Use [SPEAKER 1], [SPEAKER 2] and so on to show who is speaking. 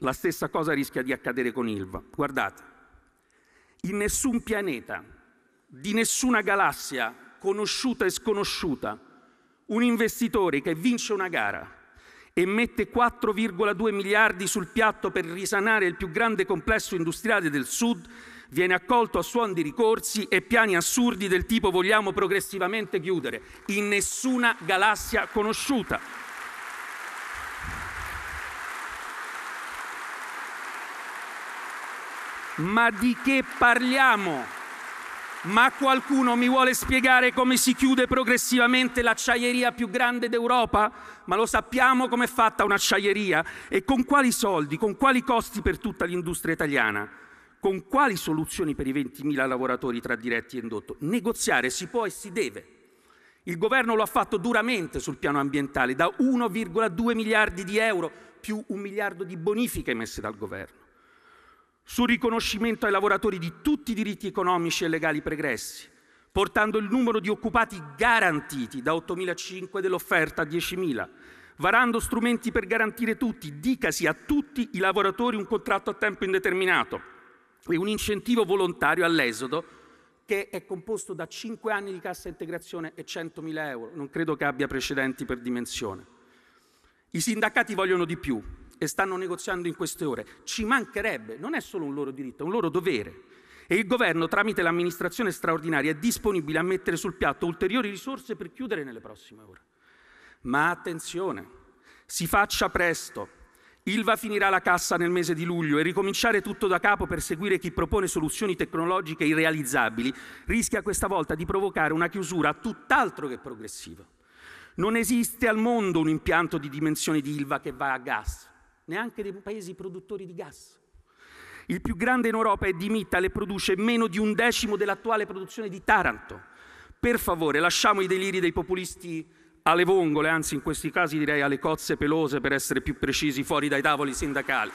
[SPEAKER 1] La stessa cosa rischia di accadere con Ilva. Guardate, in nessun pianeta, di nessuna galassia, conosciuta e sconosciuta, un investitore che vince una gara e mette 4,2 miliardi sul piatto per risanare il più grande complesso industriale del Sud viene accolto a suon di ricorsi e piani assurdi del tipo vogliamo progressivamente chiudere, in nessuna galassia conosciuta. Ma di che parliamo? Ma qualcuno mi vuole spiegare come si chiude progressivamente l'acciaieria più grande d'Europa? Ma lo sappiamo com'è fatta un'acciaieria e con quali soldi, con quali costi per tutta l'industria italiana? Con quali soluzioni per i 20.000 lavoratori tra diretti e indotto? Negoziare si può e si deve. Il governo lo ha fatto duramente sul piano ambientale, da 1,2 miliardi di euro più un miliardo di bonifiche messe dal governo sul riconoscimento ai lavoratori di tutti i diritti economici e legali pregressi, portando il numero di occupati garantiti da 8.005 dell'offerta a 10.000, varando strumenti per garantire tutti, dicasi a tutti i lavoratori un contratto a tempo indeterminato e un incentivo volontario all'esodo che è composto da 5 anni di cassa integrazione e 100.000 euro, non credo che abbia precedenti per dimensione. I sindacati vogliono di più, e stanno negoziando in queste ore. Ci mancherebbe, non è solo un loro diritto, è un loro dovere. E il governo, tramite l'amministrazione straordinaria, è disponibile a mettere sul piatto ulteriori risorse per chiudere nelle prossime ore. Ma attenzione, si faccia presto. Ilva finirà la cassa nel mese di luglio e ricominciare tutto da capo per seguire chi propone soluzioni tecnologiche irrealizzabili rischia questa volta di provocare una chiusura tutt'altro che progressiva. Non esiste al mondo un impianto di dimensioni di Ilva che va a gas neanche dei paesi produttori di gas. Il più grande in Europa è di Mittal produce meno di un decimo dell'attuale produzione di Taranto. Per favore, lasciamo i deliri dei populisti alle vongole, anzi in questi casi direi alle cozze pelose per essere più precisi, fuori dai tavoli sindacali.